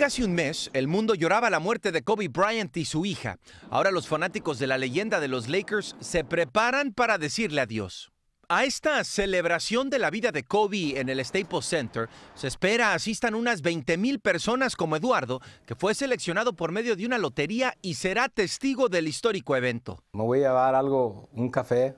casi un mes, el mundo lloraba la muerte de Kobe Bryant y su hija. Ahora los fanáticos de la leyenda de los Lakers se preparan para decirle adiós. A esta celebración de la vida de Kobe en el Staples Center se espera asistan unas 20.000 personas como Eduardo, que fue seleccionado por medio de una lotería y será testigo del histórico evento. Me voy a llevar algo, un café,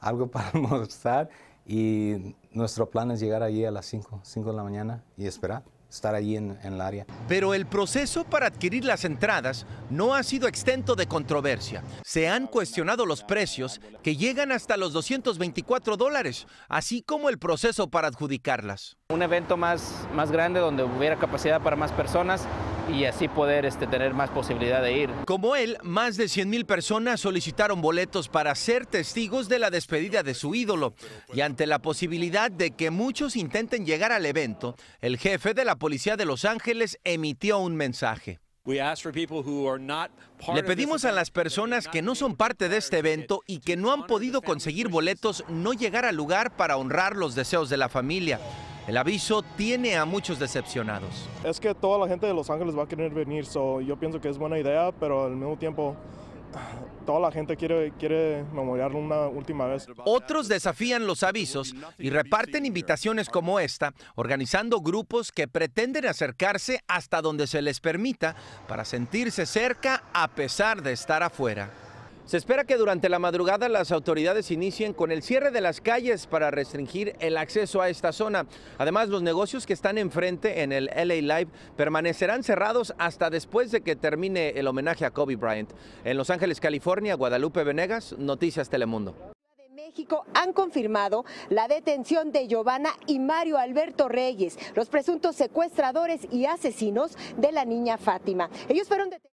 algo para almorzar y nuestro plan es llegar allí a las 5, 5 de la mañana y esperar estar allí en, el área. Pero el proceso para adquirir las entradas no ha sido extento de controversia. Se han cuestionado los precios que llegan hasta los 224 dólares, así como el proceso para adjudicarlas. Un evento más, más grande donde hubiera capacidad para más personas y así poder este, tener más posibilidad de ir. Como él, más de 100 mil personas solicitaron boletos para ser testigos de la despedida de su ídolo. Y ante la posibilidad de que muchos intenten llegar al evento, el jefe de la policía de Los Ángeles emitió un mensaje. Le pedimos a las personas que no son parte de este evento y que no han podido conseguir boletos no llegar al lugar para honrar los deseos de la familia. El aviso tiene a muchos decepcionados. Es que toda la gente de Los Ángeles va a querer venir, yo pienso que es buena idea, pero al mismo tiempo toda la gente quiere, quiere memoriarlo una última vez. Otros desafían los avisos y reparten invitaciones como esta, organizando grupos que pretenden acercarse hasta donde se les permita para sentirse cerca a pesar de estar afuera. Se espera que durante la madrugada las autoridades inicien con el cierre de las calles para restringir el acceso a esta zona. Además, los negocios que están enfrente en el LA Live permanecerán cerrados hasta después de que termine el homenaje a Kobe Bryant. En Los Ángeles, California, Guadalupe Venegas, Noticias Telemundo. México han confirmado la detención de Giovanna y Mario Alberto Reyes, los presuntos secuestradores y asesinos de la niña Fátima. Ellos fueron detenidos.